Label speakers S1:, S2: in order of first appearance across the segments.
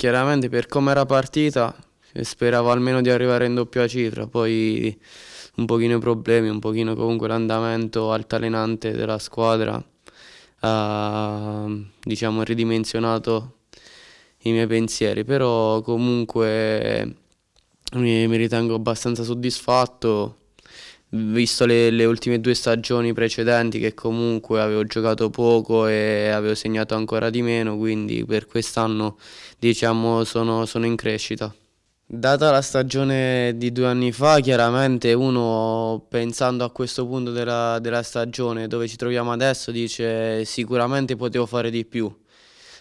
S1: Chiaramente per come era partita speravo almeno di arrivare in doppia cifra, poi un pochino i problemi, un pochino comunque l'andamento altalenante della squadra ha diciamo ridimensionato i miei pensieri, però comunque mi, mi ritengo abbastanza soddisfatto visto le, le, ultime due stagioni precedenti che comunque avevo giocato poco e avevo segnato ancora di meno, quindi per quest'anno diciamo sono, sono in crescita. Data la stagione di due anni fa, chiaramente uno pensando a questo punto della, della stagione dove ci troviamo adesso dice sicuramente potevo fare di più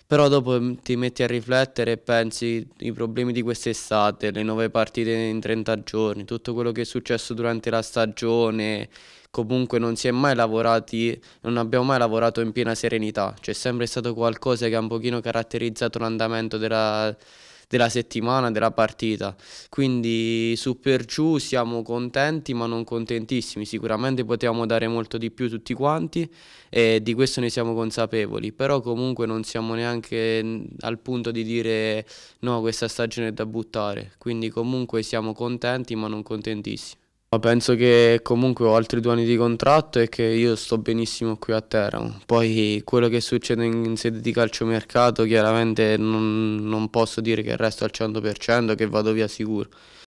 S1: però dopo mm, ti metti a riflettere e pensi i problemi di quest'estate, le nuove partite in 30 giorni, tutto quello che è successo durante la stagione, comunque non si è mai lavorati, non abbiamo mai lavorato in piena serenità, c'è sempre stato qualcosa che ha un pochino caratterizzato l'andamento della della settimana, della partita. Quindi su per giù siamo contenti ma non contentissimi, sicuramente potevamo dare molto di più tutti quanti e di questo ne siamo consapevoli, però comunque non siamo neanche al punto di dire no questa stagione è da buttare, quindi comunque siamo contenti ma non contentissimi. Penso che comunque ho altri due anni di contratto e che io sto benissimo qui a Teramo. Poi quello che succede in, in sede di calciomercato chiaramente non, non posso dire che resto al 100%, che vado via sicuro.